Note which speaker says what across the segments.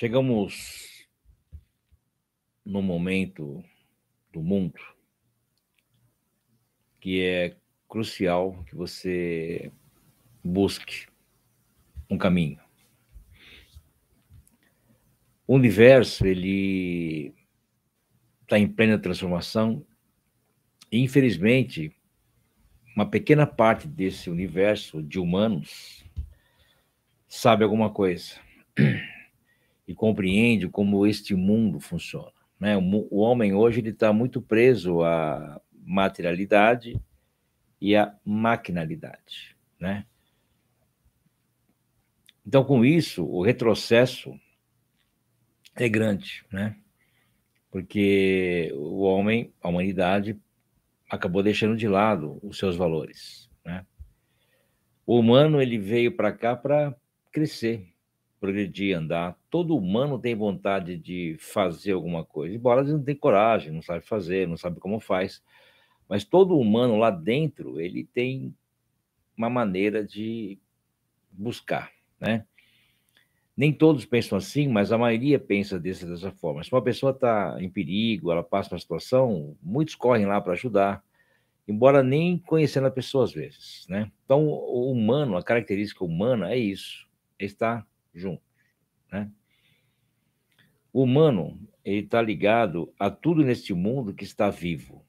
Speaker 1: Chegamos no momento do mundo que é crucial que você busque um caminho. O universo ele está em plena transformação e infelizmente uma pequena parte desse universo de humanos sabe alguma coisa. e compreende como este mundo funciona. Né? O, o homem hoje ele está muito preso à materialidade e à maquinalidade, né? Então, com isso, o retrocesso é grande, né? Porque o homem, a humanidade, acabou deixando de lado os seus valores, né? O humano ele veio para cá para crescer, progredir, andar. Todo humano tem vontade de fazer alguma coisa, embora ele não tenha coragem, não sabe fazer, não sabe como faz. Mas todo humano lá dentro, ele tem uma maneira de buscar, né? Nem todos pensam assim, mas a maioria pensa dessa, dessa forma. Se uma pessoa está em perigo, ela passa uma situação, muitos correm lá para ajudar, embora nem conhecendo a pessoa às vezes, né? Então, o humano, a característica humana é isso, é estar junto. Né? O humano ele está ligado a tudo neste mundo que está vivo.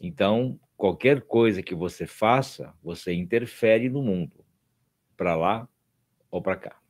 Speaker 1: Então, qualquer coisa que você faça, você interfere no mundo, para lá ou para cá.